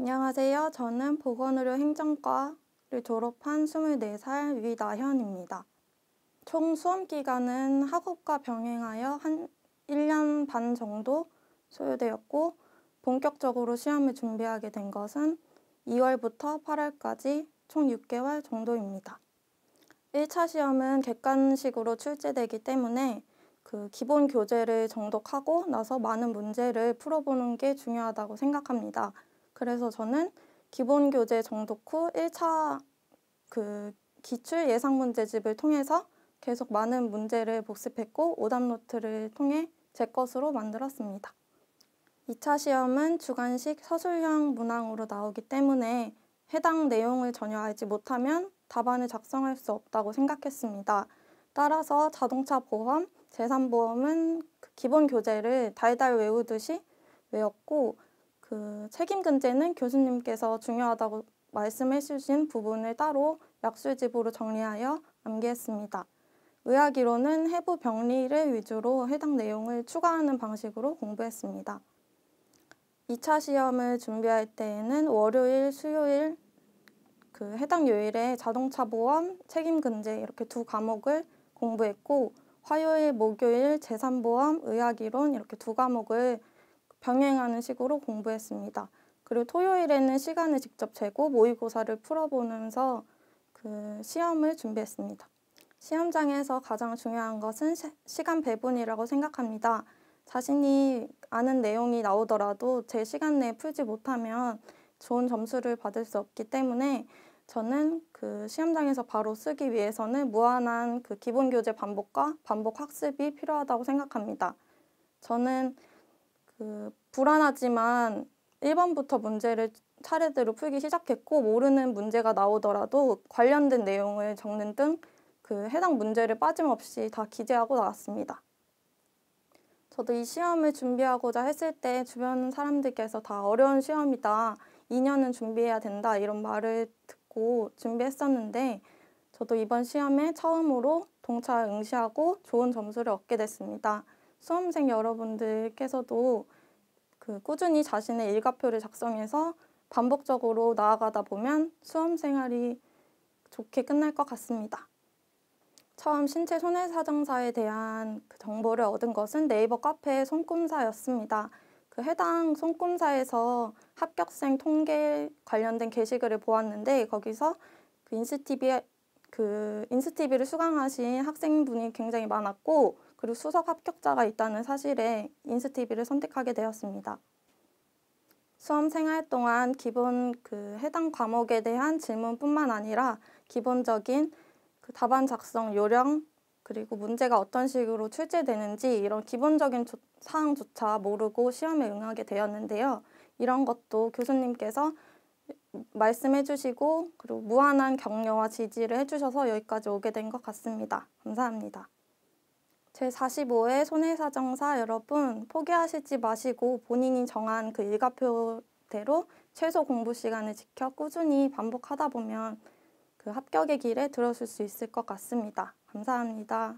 안녕하세요. 저는 보건의료 행정과를 졸업한 24살 위나현입니다. 총 수험 기간은 학업과 병행하여 한 1년 반 정도 소요되었고 본격적으로 시험을 준비하게 된 것은 2월부터 8월까지 총 6개월 정도입니다. 1차 시험은 객관식으로 출제되기 때문에 그 기본 교재를 정독하고 나서 많은 문제를 풀어보는 게 중요하다고 생각합니다. 그래서 저는 기본 교재 정독 후 1차 그 기출 예상 문제집을 통해서 계속 많은 문제를 복습했고 오답 노트를 통해 제 것으로 만들었습니다. 2차 시험은 주관식 서술형 문항으로 나오기 때문에 해당 내용을 전혀 알지 못하면 답안을 작성할 수 없다고 생각했습니다. 따라서 자동차 보험, 재산보험은 그 기본 교재를 달달 외우듯이 외웠고 그 책임 근제는 교수님께서 중요하다고 말씀해 주신 부분을 따로 약술집으로 정리하여 암기했습니다. 의학이론은 해부 병리를 위주로 해당 내용을 추가하는 방식으로 공부했습니다. 2차 시험을 준비할 때에는 월요일, 수요일 그 해당 요일에 자동차 보험, 책임 근제 이렇게 두 과목을 공부했고 화요일, 목요일 재산보험, 의학이론 이렇게 두 과목을 병행하는 식으로 공부했습니다. 그리고 토요일에는 시간을 직접 재고 모의고사를 풀어보면서 그 시험을 준비했습니다. 시험장에서 가장 중요한 것은 시, 간 배분이라고 생각합니다. 자신이 아는 내용이 나오더라도 제 시간 내에 풀지 못하면 좋은 점수를 받을 수 없기 때문에 저는 그 시험장에서 바로 쓰기 위해서는 무한한 그 기본 교재 반복과 반복 학습이 필요하다고 생각합니다. 저는 그 불안하지만 1번부터 문제를 차례대로 풀기 시작했고 모르는 문제가 나오더라도 관련된 내용을 적는 등 그 해당 문제를 빠짐없이 다 기재하고 나왔습니다. 저도 이 시험을 준비하고자 했을 때 주변 사람들께서 다 어려운 시험이다, 2년은 준비해야 된다 이런 말을 듣고 준비했었는데 저도 이번 시험에 처음으로 동차 응시하고 좋은 점수를 얻게 됐습니다. 수험생 여러분들께서도 그 꾸준히 자신의 일과표를 작성해서 반복적으로 나아가다 보면 수험 생활이 좋게 끝날 것 같습니다. 처음 신체 손해사정사에 대한 그 정보를 얻은 것은 네이버 카페 손꿈사였습니다. 그 해당 손꿈사에서 합격생 통계 관련된 게시글을 보았는데 거기서 그인스티비그 인스티비를 수강하신 학생분이 굉장히 많았고 그리고 수석 합격자가 있다는 사실에 인스티비를 선택하게 되었습니다. 수험 생활 동안 기본 그 해당 과목에 대한 질문뿐만 아니라 기본적인 그 답안 작성 요령 그리고 문제가 어떤 식으로 출제되는지 이런 기본적인 조, 사항조차 모르고 시험에 응하게 되었는데요. 이런 것도 교수님께서 말씀해 주시고 그리고 무한한 격려와 지지를 해주셔서 여기까지 오게 된 것 같습니다. 감사합니다. 제45회 손해사정사 여러분 포기하시지 마시고 본인이 정한 그 일과표대로 최소 공부 시간을 지켜 꾸준히 반복하다 보면 그 합격의 길에 들어설 수 있을 것 같습니다. 감사합니다.